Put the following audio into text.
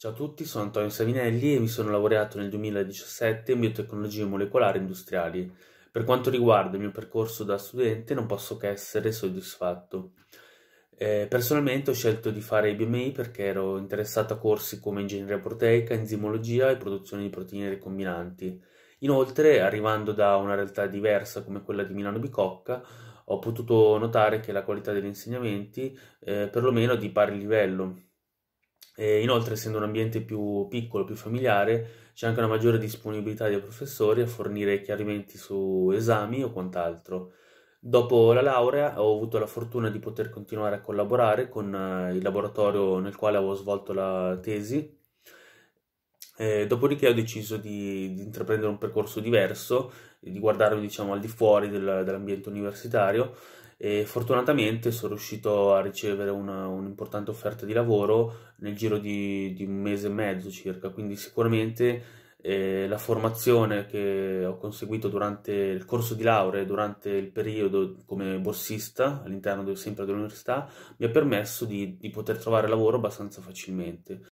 Ciao a tutti, sono Antonio Savinelli e mi sono laureato nel 2017 in biotecnologie molecolari industriali. Per quanto riguarda il mio percorso da studente non posso che essere soddisfatto. Eh, personalmente ho scelto di fare BMI perché ero interessato a corsi come ingegneria proteica, enzimologia e produzione di proteine ricombinanti. Inoltre, arrivando da una realtà diversa come quella di Milano Bicocca, ho potuto notare che la qualità degli insegnamenti eh, perlomeno di pari livello e inoltre, essendo un ambiente più piccolo, più familiare, c'è anche una maggiore disponibilità dei professori a fornire chiarimenti su esami o quant'altro. Dopo la laurea ho avuto la fortuna di poter continuare a collaborare con eh, il laboratorio nel quale avevo svolto la tesi eh, dopodiché ho deciso di, di, intraprendere un percorso diverso, di guardarmi diciamo, al di fuori del, dell'ambiente universitario e fortunatamente sono riuscito a ricevere un'importante offerta di lavoro nel giro di, di, un mese e mezzo circa, quindi sicuramente eh, la formazione che ho conseguito durante il corso di laurea e durante il periodo come borsista all'interno sempre dell'università mi ha permesso di, di poter trovare lavoro abbastanza facilmente.